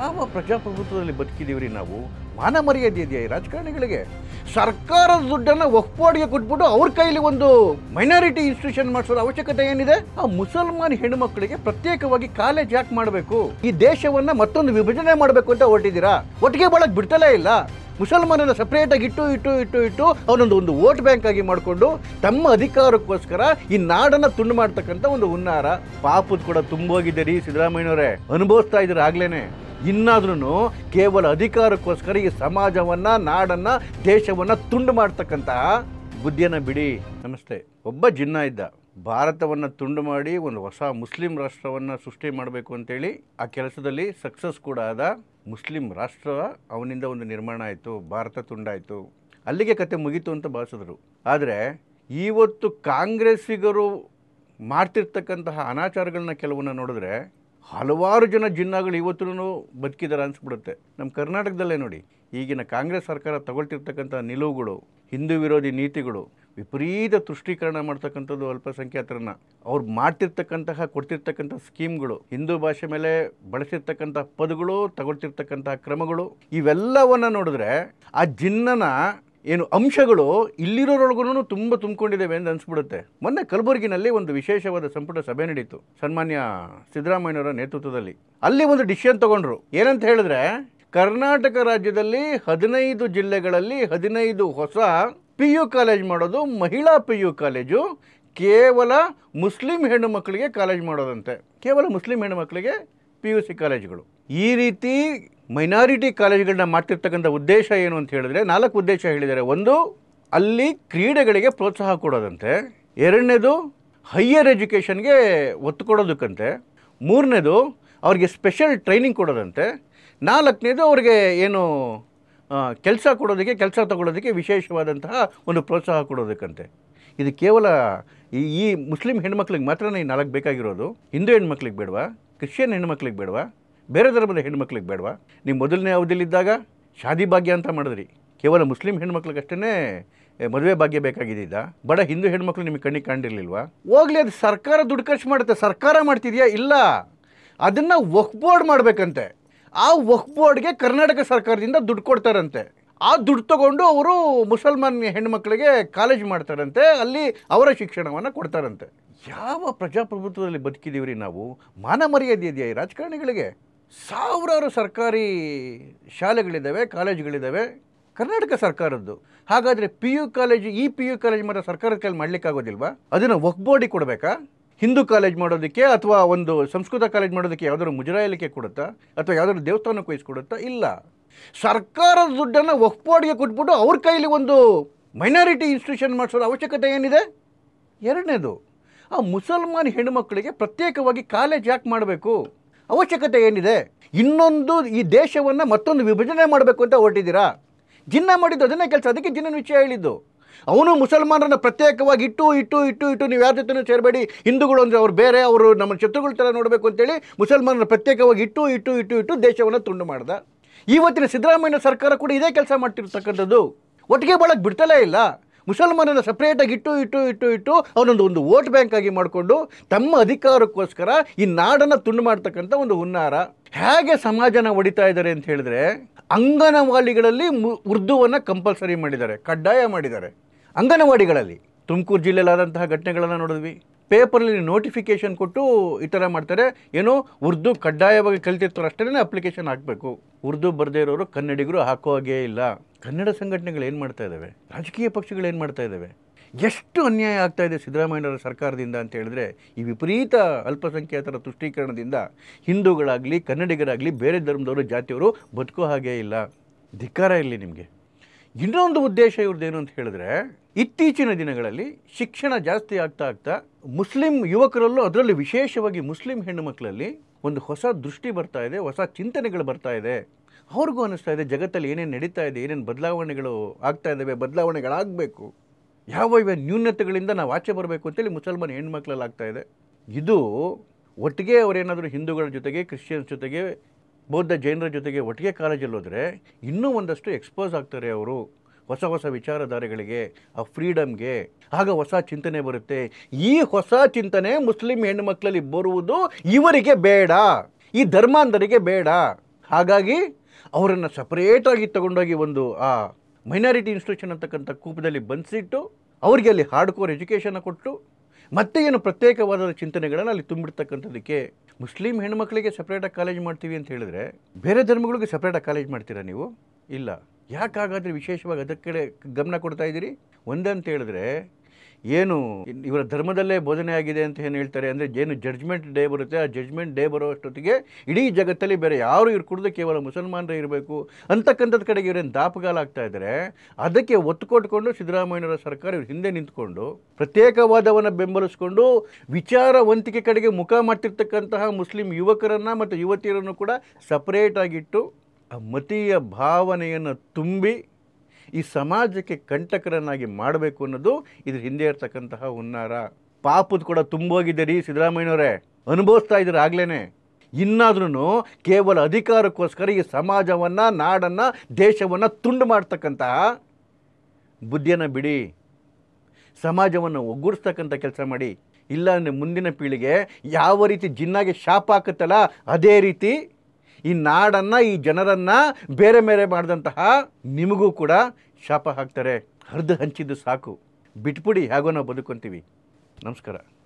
ಯಾವ ಪ್ರಜಾಪ್ರಭುತ್ವದಲ್ಲಿ ಬದುಕಿದ್ದೀವ್ರಿ ನಾವು ಮಾನ ಮರ್ಯಾದೆ ಇದೆಯಾ ಈ ರಾಜಕಾರಣಿಗಳಿಗೆ ಸರ್ಕಾರದ ದುಡ್ಡನ್ನು ಒಪ್ಪಾಡಿಗೆ ಕೊಟ್ಬಿಟ್ಟು ಅವ್ರ ಕೈಲಿ ಒಂದು ಮೈನಾರಿಟಿ ಇನ್ಸ್ಟಿಟ್ಯೂಷನ್ ಮಾಡಿಸೋದು ಅವಶ್ಯಕತೆ ಏನಿದೆ ಆ ಮುಸಲ್ಮಾನ್ ಹೆಣ್ಣುಮಕ್ಕಳಿಗೆ ಪ್ರತ್ಯೇಕವಾಗಿ ಕಾಲೇಜ್ ಯಾಕೆ ಮಾಡಬೇಕು ಈ ದೇಶವನ್ನ ಮತ್ತೊಂದು ವಿಭಜನೆ ಮಾಡಬೇಕು ಅಂತ ಹೊರಟಿದ್ದೀರಾ ಒಟ್ಟಿಗೆ ಬಳಕೆ ಬಿಡ್ತಲೇ ಇಲ್ಲ ಮುಸಲ್ಮಾನನ ಸಪ್ರೇಟಾಗಿ ಇಟ್ಟು ಇಟ್ಟು ಇಟ್ಟು ಇಟ್ಟು ಅವನೊಂದು ಒಂದು ವೋಟ್ ಬ್ಯಾಂಕ್ ಆಗಿ ಮಾಡಿಕೊಂಡು ತಮ್ಮ ಅಧಿಕಾರಕ್ಕೋಸ್ಕರ ಈ ನಾಡನ್ನ ತುಂಡು ಮಾಡ್ತಕ್ಕಂಥ ಒಂದು ಹುನ್ನಾರ ಪಾಪದ ಕೂಡ ತುಂಬೋಗಿದ್ದೀರಿ ಸಿದ್ದರಾಮಯ್ಯವರೇ ಅನುಭವಿಸ್ತಾ ಇದ್ರೆ ಆಗ್ಲೇನೆ ಇನ್ನಾದ್ರೂ ಕೇವಲ ಅಧಿಕಾರಕ್ಕೋಸ್ಕರ ಈ ಸಮಾಜವನ್ನ ನಾಡನ್ನ ದೇಶವನ್ನು ತುಂಡು ಮಾಡ್ತಕ್ಕಂತಹ ಬುದ್ಧಿಯನ್ನ ಬಿಡಿ ನಮಸ್ತೆ ಒಬ್ಬ ಜಿನ್ನ ಇದ್ದ ಭಾರತವನ್ನು ತುಂಡು ಮಾಡಿ ಒಂದು ಹೊಸ ಮುಸ್ಲಿಂ ರಾಷ್ಟ್ರವನ್ನು ಸೃಷ್ಟಿ ಮಾಡಬೇಕು ಅಂತೇಳಿ ಆ ಕೆಲಸದಲ್ಲಿ ಸಕ್ಸಸ್ ಕೂಡ ಆದ ಮುಸ್ಲಿಂ ರಾಷ್ಟ್ರ ಅವನಿಂದ ಒಂದು ನಿರ್ಮಾಣ ಆಯಿತು ಭಾರತ ತುಂಡಾಯಿತು ಅಲ್ಲಿಗೆ ಕತೆ ಮುಗೀತು ಅಂತ ಭಾವಿಸಿದ್ರು ಆದರೆ ಇವತ್ತು ಕಾಂಗ್ರೆಸ್ಸಿಗರು ಮಾಡ್ತಿರ್ತಕ್ಕಂತಹ ಅನಾಚಾರಗಳನ್ನ ಕೆಲವನ್ನ ನೋಡಿದ್ರೆ ಹಲವಾರು ಜನ ಜಿನ್ನಾಗಳು ಇವತ್ತೂ ಬದುಕಿದ್ದಾರೆ ಅನಿಸ್ಬಿಡುತ್ತೆ ನಮ್ಮ ಕರ್ನಾಟಕದಲ್ಲೇ ನೋಡಿ ಈಗಿನ ಕಾಂಗ್ರೆಸ್ ಸರ್ಕಾರ ತಗೊಳ್ತಿರ್ತಕ್ಕಂಥ ನಿಲುವುಗಳು ಹಿಂದೂ ವಿರೋಧಿ ನೀತಿಗಳು ವಿಪರೀತ ತುಷ್ಟೀಕರಣ ಮಾಡ್ತಕ್ಕಂಥದ್ದು ಅಲ್ಪಸಂಖ್ಯಾತರನ್ನ ಅವ್ರು ಮಾಡ್ತಿರ್ತಕ್ಕಂತಹ ಕೊಡ್ತಿರ್ತಕ್ಕಂಥ ಸ್ಕೀಮ್ಗಳು ಹಿಂದೂ ಭಾಷೆ ಮೇಲೆ ಬಳಸಿರ್ತಕ್ಕಂಥ ಪದಗಳು ತಗೊಳ್ತಿರ್ತಕ್ಕಂಥ ಕ್ರಮಗಳು ಇವೆಲ್ಲವನ್ನು ನೋಡಿದ್ರೆ ಆ ಜಿನ್ನನ ಏನು ಅಂಶಗಳು ಇಲ್ಲಿರೋರೊಳಗೂ ತುಂಬ ತುಂಬಿಕೊಂಡಿದ್ದೇವೆ ಎಂದು ಅನಿಸ್ಬಿಡುತ್ತೆ ಮೊನ್ನೆ ಕಲಬುರಗಿನಲ್ಲಿ ಒಂದು ವಿಶೇಷವಾದ ಸಂಪುಟ ಸಭೆ ನಡೀತು ಸನ್ಮಾನ್ಯ ಸಿದ್ದರಾಮಯ್ಯವರ ನೇತೃತ್ವದಲ್ಲಿ ಅಲ್ಲಿ ಒಂದು ಡಿಸಿಷನ್ ತಗೊಂಡ್ರು ಏನಂತ ಹೇಳಿದ್ರೆ ಕರ್ನಾಟಕ ರಾಜ್ಯದಲ್ಲಿ ಹದಿನೈದು ಜಿಲ್ಲೆಗಳಲ್ಲಿ ಹದಿನೈದು ಹೊಸ ಪಿ ಯು ಕಾಲೇಜ್ ಮಾಡೋದು ಮಹಿಳಾ ಪಿ ಯು ಕಾಲೇಜು ಕೇವಲ ಮುಸ್ಲಿಂ ಹೆಣ್ಣು ಮಕ್ಕಳಿಗೆ ಕಾಲೇಜ್ ಮಾಡೋದಂತೆ ಕೇವಲ ಮುಸ್ಲಿಂ ಹೆಣ್ಣು ಮಕ್ಕಳಿಗೆ ಪಿ ಯು ಸಿ ಕಾಲೇಜುಗಳು ಈ ರೀತಿ ಮೈನಾರಿಟಿ ಕಾಲೇಜುಗಳನ್ನ ಮಾಡ್ತಿರ್ತಕ್ಕಂಥ ಉದ್ದೇಶ ಏನು ಅಂತ ಹೇಳಿದ್ರೆ ನಾಲ್ಕು ಉದ್ದೇಶ ಹೇಳಿದ್ದಾರೆ ಒಂದು ಅಲ್ಲಿ ಕ್ರೀಡೆಗಳಿಗೆ ಪ್ರೋತ್ಸಾಹ ಕೊಡೋದಂತೆ ಎರಡನೇದು ಹೈಯರ್ ಎಜುಕೇಷನ್ಗೆ ಒತ್ತು ಕೊಡೋದಕ್ಕಂತೆ ಮೂರನೇದು ಅವ್ರಿಗೆ ಸ್ಪೆಷಲ್ ಟ್ರೈನಿಂಗ್ ಕೊಡೋದಂತೆ ನಾಲ್ಕನೇದು ಅವ್ರಿಗೆ ಏನು ಕೆಲಸ ಕೊಡೋದಕ್ಕೆ ಕೆಲಸ ತಗೊಳ್ಳೋದಕ್ಕೆ ವಿಶೇಷವಾದಂತಹ ಒಂದು ಪ್ರೋತ್ಸಾಹ ಕೊಡೋದಕ್ಕಂತೆ ಇದು ಕೇವಲ ಈ ಮುಸ್ಲಿಂ ಹೆಣ್ಮಕ್ಳಿಗೆ ಮಾತ್ರ ಈ ನಾಲ್ಕು ಬೇಕಾಗಿರೋದು ಹಿಂದೂ ಹೆಣ್ಮಕ್ಳಿಗೆ ಬೇಡವಾ ಕ್ರಿಶ್ಚಿಯನ್ ಹೆಣ್ಮಕ್ಳಿಗೆ ಬೇಡವಾ ಬೇರೆ ಧರ್ಮದ ಹೆಣ್ಮಕ್ಳಿಗೆ ಬೇಡವಾ ನೀವು ಮೊದಲನೇ ಇದ್ದಾಗ ಶಾದಿ ಭಾಗ್ಯ ಅಂತ ಮಾಡಿದ್ರಿ ಕೇವಲ ಮುಸ್ಲಿಂ ಹೆಣ್ಮಕ್ಳಿಗಷ್ಟೇ ಮದುವೆ ಭಾಗ್ಯ ಬೇಕಾಗಿದ್ದ ಬಡ ಹಿಂದೂ ಹೆಣ್ಮಕ್ಳು ನಿಮಗೆ ಕಣ್ಣಿಗೆ ಕಾಣಿರಲಿಲ್ವಾ ಹೋಗ್ಲಿ ಅದು ಸರ್ಕಾರ ದುಡ್ಡು ಖರ್ಚು ಮಾಡುತ್ತೆ ಸರ್ಕಾರ ಮಾಡ್ತಿದೆಯಾ ಇಲ್ಲ ಅದನ್ನು ವಕ್ ಬೋರ್ಡ್ ಮಾಡಬೇಕಂತೆ ಆ ವಕ್ ಬೋರ್ಡ್ಗೆ ಕರ್ನಾಟಕ ಸರ್ಕಾರದಿಂದ ದುಡ್ಡು ಕೊಡ್ತಾರಂತೆ ಆ ದುಡ್ಡು ತಗೊಂಡು ಅವರು ಮುಸಲ್ಮಾನ್ ಹೆಣ್ಮಕ್ಳಿಗೆ ಕಾಲೇಜ್ ಮಾಡ್ತಾರಂತೆ ಅಲ್ಲಿ ಅವರ ಶಿಕ್ಷಣವನ್ನು ಕೊಡ್ತಾರಂತೆ ಯಾವ ಪ್ರಜಾಪ್ರಭುತ್ವದಲ್ಲಿ ಬದುಕಿದ್ದೀವ್ರಿ ನಾವು ಮಾನ ಮರ್ಯಾದೆ ಇದೆಯಾ ಈ ರಾಜಕಾರಣಿಗಳಿಗೆ ಸಾವಿರಾರು ಸರ್ಕಾರಿ ಶಾಲೆಗಳಿದ್ದಾವೆ ಕಾಲೇಜುಗಳಿದ್ದಾವೆ ಕರ್ನಾಟಕ ಸರ್ಕಾರದ್ದು ಹಾಗಾದರೆ ಪಿ ಯು ಕಾಲೇಜು ಈ ಪಿ ಯು ಕಾಲೇಜ್ ಮಾತ್ರ ಸರ್ಕಾರದ ಕೈಲಿ ಮಾಡಲಿಕ್ಕಾಗೋದಿಲ್ವಾ ಅದನ್ನು ಒಕ್ಬೋಡಿ ಕೊಡಬೇಕಾ ಹಿಂದೂ ಕಾಲೇಜ್ ಮಾಡೋದಕ್ಕೆ ಅಥವಾ ಒಂದು ಸಂಸ್ಕೃತ ಕಾಲೇಜ್ ಮಾಡೋದಕ್ಕೆ ಯಾವುದಾದ್ರು ಮುಜರಾಯಲಿಕ್ಕೆ ಕೊಡುತ್ತಾ ಅಥವಾ ಯಾವುದಾದ್ರು ದೇವಸ್ಥಾನಕ್ಕೆ ವಹಿಸ್ಕೊಡುತ್ತಾ ಇಲ್ಲ ಸರ್ಕಾರದ ದುಡ್ಡನ್ನು ಒಕ್ಬೋಡಿಗೆ ಕೊಟ್ಬಿಟ್ಟು ಅವ್ರ ಕೈಲಿ ಒಂದು ಮೈನಾರಿಟಿ ಇನ್ಸ್ಟಿಟ್ಯೂಷನ್ ಮಾಡಿಸೋದು ಅವಶ್ಯಕತೆ ಏನಿದೆ ಎರಡನೇದು ಆ ಮುಸಲ್ಮಾನ್ ಹೆಣ್ಣುಮಕ್ಕಳಿಗೆ ಪ್ರತ್ಯೇಕವಾಗಿ ಕಾಲೇಜ್ ಯಾಕೆ ಮಾಡಬೇಕು ಅವಶ್ಯಕತೆ ಏನಿದೆ ಇನ್ನೊಂದು ಈ ದೇಶವನ್ನು ಮತ್ತೊಂದು ವಿಭಜನೆ ಮಾಡಬೇಕು ಅಂತ ಹೊರಟಿದ್ದೀರಾ ಜಿನ್ನ ಮಾಡಿದ್ದು ಅದನ್ನೇ ಕೆಲಸ ಅದಕ್ಕೆ ಜಿನ್ನನ ವಿಷಯ ಹೇಳಿದ್ದು ಅವನು ಮುಸಲ್ಮಾನರನ್ನು ಪ್ರತ್ಯೇಕವಾಗಿ ಇಟ್ಟು ಇಟ್ಟು ಇಟ್ಟು ಇಟ್ಟು ನೀವು ಯಾರ ಜೊತೆನೂ ಸೇರಬೇಡಿ ಹಿಂದೂಗಳು ಅಂದರೆ ಅವ್ರು ಬೇರೆ ಅವರು ನಮ್ಮ ಶತ್ರುಗಳ ಥರ ನೋಡಬೇಕು ಅಂತೇಳಿ ಮುಸಲ್ಮಾನರ ಪ್ರತ್ಯೇಕವಾಗಿ ಇಟ್ಟು ಇಟ್ಟು ಇಟ್ಟು ಇಟ್ಟು ದೇಶವನ್ನು ತುಂಡು ಮಾಡ್ದ ಇವತ್ತಿನ ಸಿದ್ದರಾಮಯ್ಯ ಸರ್ಕಾರ ಕೂಡ ಇದೇ ಕೆಲಸ ಮಾಡ್ತಿರ್ತಕ್ಕಂಥದ್ದು ಒಟ್ಟಿಗೆ ಬಳಕೆ ಬಿಡ್ತಲೇ ಇಲ್ಲ ಮುಸಲ್ಮಾನನ ಸಪ್ರೇಟಾಗಿ ಇಟ್ಟು ಇಟ್ಟು ಇಟ್ಟು ಇಟ್ಟು ಅವನೊಂದು ಒಂದು ವೋಟ್ ಬ್ಯಾಂಕ್ ಆಗಿ ಮಾಡಿಕೊಂಡು ತಮ್ಮ ಅಧಿಕಾರಕ್ಕೋಸ್ಕರ ಈ ನಾಡನ್ನು ತುಂಡು ಮಾಡ್ತಕ್ಕಂಥ ಒಂದು ಹುನ್ನಾರ ಹೇಗೆ ಸಮಾಜನ ಒಡಿತಾ ಇದ್ದಾರೆ ಅಂತ ಹೇಳಿದ್ರೆ ಅಂಗನವಾಡಿಗಳಲ್ಲಿ ಉರ್ದುವನ್ನು ಕಂಪಲ್ಸರಿ ಮಾಡಿದ್ದಾರೆ ಕಡ್ಡಾಯ ಮಾಡಿದ್ದಾರೆ ಅಂಗನವಾಡಿಗಳಲ್ಲಿ ತುಮಕೂರು ಜಿಲ್ಲೆಯಲ್ಲಾದಂತಹ ಘಟನೆಗಳನ್ನು ನೋಡಿದ್ವಿ ಪೇಪರಲ್ಲಿ ನೋಟಿಫಿಕೇಷನ್ ಕೊಟ್ಟು ಈ ಥರ ಮಾಡ್ತಾರೆ ಏನು ಉರ್ದು ಕಡ್ಡಾಯವಾಗಿ ಕಲಿತಿರ್ತಾರೆ ಅಷ್ಟೇ ಅಪ್ಲಿಕೇಶನ್ ಹಾಕಬೇಕು ಉರ್ದು ಬರದೇ ಇರೋರು ಕನ್ನಡಿಗರು ಹಾಕೋ ಹಾಗೇ ಇಲ್ಲ ಕನ್ನಡ ಸಂಘಟನೆಗಳು ಏನು ಮಾಡ್ತಾ ಇದ್ದಾವೆ ರಾಜಕೀಯ ಪಕ್ಷಗಳು ಏನು ಮಾಡ್ತಾ ಇದ್ದಾವೆ ಎಷ್ಟು ಅನ್ಯಾಯ ಆಗ್ತಾ ಇದೆ ಸಿದ್ದರಾಮಯ್ಯನವರ ಸರ್ಕಾರದಿಂದ ಅಂತ ಹೇಳಿದ್ರೆ ಈ ವಿಪರೀತ ಅಲ್ಪಸಂಖ್ಯಾತರ ತುಷ್ಟೀಕರಣದಿಂದ ಹಿಂದೂಗಳಾಗಲಿ ಕನ್ನಡಿಗರಾಗಲಿ ಬೇರೆ ಧರ್ಮದವರು ಜಾತಿಯವರು ಬದುಕೋ ಹಾಗೇ ಇಲ್ಲ ಧಿಕ್ಕಾರ ಇಲ್ಲಿ ನಿಮಗೆ ಇನ್ನೊಂದು ಉದ್ದೇಶ ಏನು ಅಂತ ಹೇಳಿದ್ರೆ ಇತ್ತೀಚಿನ ದಿನಗಳಲ್ಲಿ ಶಿಕ್ಷಣ ಜಾಸ್ತಿ ಆಗ್ತಾ ಆಗ್ತಾ ಮುಸ್ಲಿಂ ಯುವಕರಲ್ಲೂ ಅದರಲ್ಲಿ ವಿಶೇಷವಾಗಿ ಮುಸ್ಲಿಂ ಹೆಣ್ಣು ಮಕ್ಕಳಲ್ಲಿ ಒಂದು ಹೊಸ ದೃಷ್ಟಿ ಬರ್ತಾ ಇದೆ ಹೊಸ ಚಿಂತನೆಗಳು ಬರ್ತಾ ಇದೆ ಅವ್ರಿಗೂ ಅನ್ನಿಸ್ತಾ ಇದೆ ಜಗತ್ತಲ್ಲಿ ಏನೇನು ನಡೀತಾ ಇದೆ ಏನೇನು ಬದಲಾವಣೆಗಳು ಆಗ್ತಾ ಇದ್ದಾವೆ ಬದಲಾವಣೆಗಳಾಗಬೇಕು ಯಾವ ಯಾವ ನ್ಯೂನತೆಗಳಿಂದ ನಾವು ಆಚೆ ಬರಬೇಕು ಅಂತೇಳಿ ಮುಸಲ್ಮಾನ ಹೆಣ್ಣುಮಕ್ಕಳಲ್ಲಿ ಆಗ್ತಾ ಇದೆ ಇದು ಒಟ್ಟಿಗೆ ಅವರೇನಾದರೂ ಹಿಂದೂಗಳ ಜೊತೆಗೆ ಕ್ರಿಶ್ಚಿಯನ್ಸ್ ಜೊತೆಗೆ ಬೌದ್ಧ ಜೈನರ ಜೊತೆಗೆ ಒಟ್ಟಿಗೆ ಕಾಲೇಜಲ್ಲಿ ಹೋದರೆ ಇನ್ನೂ ಒಂದಷ್ಟು ಎಕ್ಸ್ಪೋಸ್ ಆಗ್ತಾರೆ ಅವರು ಹೊಸ ಹೊಸ ವಿಚಾರಧಾರೆಗಳಿಗೆ ಆ ಫ್ರೀಡಮ್ಗೆ ಆಗ ಹೊಸ ಚಿಂತನೆ ಬರುತ್ತೆ ಈ ಹೊಸ ಚಿಂತನೆ ಮುಸ್ಲಿಂ ಮಕ್ಕಳಲ್ಲಿ ಬರುವುದು ಇವರಿಗೆ ಬೇಡ ಈ ಧರ್ಮಾಂಧರಿಗೆ ಬೇಡ ಹಾಗಾಗಿ ಅವರನ್ನು ಸಪ್ರೇಟಾಗಿ ತಗೊಂಡೋಗಿ ಒಂದು ಆ ಮೈನಾರಿಟಿ ಇನ್ಸ್ಟಿಟ್ಯೂಷನ್ ಅಂತಕ್ಕಂಥ ಕೂಪದಲ್ಲಿ ಬಂದಿಸಿಟ್ಟು ಅವರಿಗೆ ಅಲ್ಲಿ ಹಾಡ್ಕೋರ್ ಎಜುಕೇಷನ್ ಕೊಟ್ಟು ಮತ್ತೆ ಏನು ಪ್ರತ್ಯೇಕವಾದ ಚಿಂತನೆಗಳನ್ನು ಅಲ್ಲಿ ತುಂಬಿಡ್ತಕ್ಕಂಥದ್ದಕ್ಕೆ ಮುಸ್ಲಿಂ ಹೆಣ್ಮಕ್ಳಿಗೆ ಸಪ್ರೇಟಾಗಿ ಕಾಲೇಜ್ ಮಾಡ್ತೀವಿ ಅಂತ ಹೇಳಿದ್ರೆ ಬೇರೆ ಧರ್ಮಗಳಿಗೆ ಸಪ್ರೇಟಾಗಿ ಕಾಲೇಜ್ ಮಾಡ್ತೀರಾ ನೀವು ಇಲ್ಲ ಯಾಕಾಗಾದ್ರೆ ವಿಶೇಷವಾಗಿ ಅದಕ್ಕೆ ಗಮನ ಕೊಡ್ತಾ ಇದ್ದೀರಿ ಒಂದಂತ ಹೇಳಿದ್ರೆ ಏನು ಇವರ ಧರ್ಮದಲ್ಲೇ ಬೋಧನೆ ಆಗಿದೆ ಅಂತ ಏನು ಹೇಳ್ತಾರೆ ಅಂದರೆ ಏನು ಜಡ್ಜ್ಮೆಂಟ್ ಡೇ ಬರುತ್ತೆ ಆ ಜಡ್ಜ್ಮೆಂಟ್ ಡೇ ಬರೋ ಅಷ್ಟೊತ್ತಿಗೆ ಇಡೀ ಜಗತ್ತಲ್ಲಿ ಬೇರೆ ಯಾರು ಇವ್ರು ಕುಡಿದು ಕೇವಲ ಮುಸಲ್ಮಾನರೇ ಇರಬೇಕು ಅಂತಕ್ಕಂಥದ್ದು ಕಡೆಗೆ ಇವರೇನು ದಾಪಗಾಲಾಗ್ತಾ ಇದ್ದಾರೆ ಅದಕ್ಕೆ ಒತ್ತು ಕೊಟ್ಟುಕೊಂಡು ಸಿದ್ದರಾಮಯ್ಯನವರ ಸರ್ಕಾರ ಇವ್ರು ಹಿಂದೆ ನಿಂತ್ಕೊಂಡು ಪ್ರತ್ಯೇಕವಾದವನ್ನು ಬೆಂಬಲಿಸ್ಕೊಂಡು ವಿಚಾರವಂತಿಕೆ ಕಡೆಗೆ ಮುಖ ಮಾಡ್ತಿರ್ತಕ್ಕಂತಹ ಮುಸ್ಲಿಂ ಯುವಕರನ್ನು ಮತ್ತು ಯುವತಿಯರನ್ನು ಕೂಡ ಸಪರೇಟಾಗಿಟ್ಟು ಆ ಮತೀಯ ಭಾವನೆಯನ್ನು ತುಂಬಿ ಈ ಸಮಾಜಕ್ಕೆ ಕಂಟಕರನ್ನಾಗಿ ಮಾಡಬೇಕು ಅನ್ನೋದು ಇದ್ರ ಹಿಂದೆ ಇರ್ತಕ್ಕಂತಹ ಹುನ್ನಾರ ಪಾಪದ ಕೂಡ ತುಂಬೋಗಿದೆ ರೀ ಸಿದ್ದರಾಮಯ್ಯವರೇ ಅನುಭವಿಸ್ತಾ ಇದ್ರೆ ಆಗ್ಲೇ ಇನ್ನಾದ್ರೂ ಕೇವಲ ಅಧಿಕಾರಕ್ಕೋಸ್ಕರ ಈ ಸಮಾಜವನ್ನು ನಾಡನ್ನು ದೇಶವನ್ನು ತುಂಡು ಮಾಡ್ತಕ್ಕಂತಹ ಬುದ್ಧಿಯನ್ನು ಬಿಡಿ ಸಮಾಜವನ್ನು ಒಗ್ಗೂಡಿಸ್ತಕ್ಕಂಥ ಕೆಲಸ ಮಾಡಿ ಇಲ್ಲಾಂದರೆ ಮುಂದಿನ ಪೀಳಿಗೆ ಯಾವ ರೀತಿ ಜಿನ್ನಾಗೆ ಶಾಪ ಹಾಕುತ್ತಲ್ಲ ಅದೇ ರೀತಿ ಈ ನಾಡನ್ನು ಈ ಜನರನ್ನು ಬೇರೆ ಬೇರೆ ಮಾಡಿದಂತಹ ನಿಮಗೂ ಕೂಡ ಶಾಪ ಹಾಕ್ತಾರೆ ಹರಿದು ಹಂಚಿದ್ದು ಸಾಕು ಬಿಟ್ಬಿಡಿ ಹೇಗೋ ನಾವು ಬದುಕೊಂತೀವಿ ನಮಸ್ಕಾರ